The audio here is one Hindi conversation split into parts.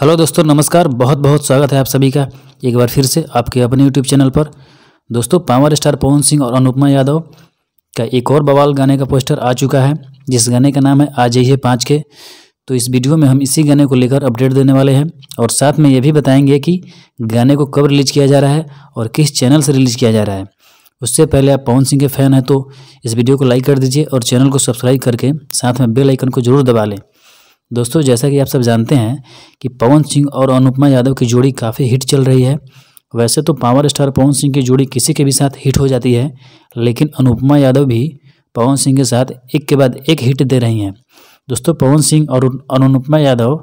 हेलो दोस्तों नमस्कार बहुत बहुत स्वागत है आप सभी का एक बार फिर से आपके अपने यूट्यूब चैनल पर दोस्तों पावर स्टार पवन सिंह और अनुपमा यादव का एक और बवाल गाने का पोस्टर आ चुका है जिस गाने का नाम है आ जाइए पाँच के तो इस वीडियो में हम इसी गाने को लेकर अपडेट देने वाले हैं और साथ में ये भी बताएंगे कि गाने को कब रिलीज किया जा रहा है और किस चैनल से रिलीज किया जा रहा है उससे पहले आप पवन सिंह के फैन हैं तो इस वीडियो को लाइक कर दीजिए और चैनल को सब्सक्राइब करके साथ में बेल आइकन को जरूर दबा लें दोस्तों जैसा कि आप सब जानते हैं कि पवन सिंह और अनुपमा यादव की जोड़ी काफ़ी हिट चल रही है वैसे तो पावर स्टार पवन सिंह की जोड़ी किसी के भी साथ हिट हो जाती है लेकिन अनुपमा यादव भी पवन सिंह के साथ एक के बाद एक हिट दे रही हैं दोस्तों पवन सिंह और अनुपमा यादव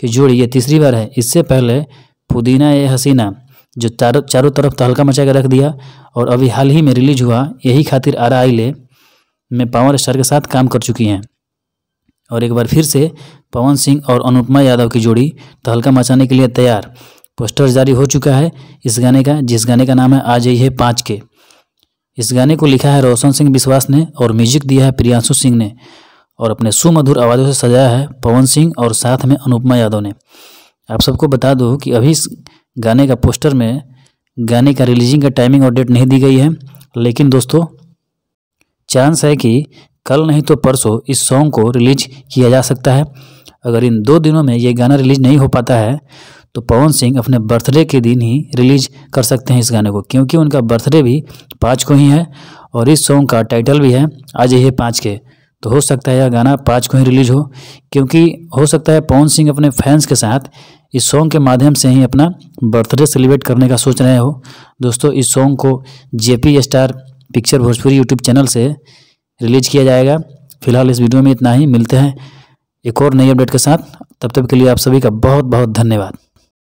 की जोड़ी ये तीसरी बार है इससे पहले पुदीना ए हसीना जो चारों चारों तरफ तहलका मचा के रख दिया और अभी हाल ही में रिलीज हुआ यही खातिर आर आई ले में पावर स्टार के साथ काम कर चुकी हैं और एक बार फिर से पवन सिंह और अनुपमा यादव की जोड़ी तहलका तो मचाने के लिए तैयार पोस्टर जारी हो चुका है इस गाने का जिस गाने का नाम है आज यही है पाँच के इस गाने को लिखा है रोशन सिंह विश्वास ने और म्यूजिक दिया है प्रियांशु सिंह ने और अपने सुमधुर आवाज़ों से सजाया है पवन सिंह और साथ में अनुपमा यादव ने आप सबको बता दो कि अभी इस गाने का पोस्टर में गाने का रिलीजिंग का टाइमिंग और डेट नहीं दी गई है लेकिन दोस्तों चांस है कि कल नहीं तो परसों इस सॉन्ग को रिलीज किया जा सकता है अगर इन दो दिनों में ये गाना रिलीज नहीं हो पाता है तो पवन सिंह अपने बर्थडे के दिन ही रिलीज कर सकते हैं इस गाने को क्योंकि उनका बर्थडे भी पाँच को ही है और इस सॉन्ग का टाइटल भी है आज ये पाँच के तो हो सकता है यह गाना पाँच को ही रिलीज हो क्योंकि हो सकता है पवन सिंह अपने फैंस के साथ इस सॉन्ग के माध्यम से ही अपना बर्थडे सेलिब्रेट करने का सोच रहे हो दोस्तों इस सॉन्ग को JP star picture Bhojpuri YouTube channel से रिलीज किया जाएगा फिलहाल इस वीडियो में इतना ही मिलते हैं एक और नई अपडेट के साथ तब तक के लिए आप सभी का बहुत बहुत धन्यवाद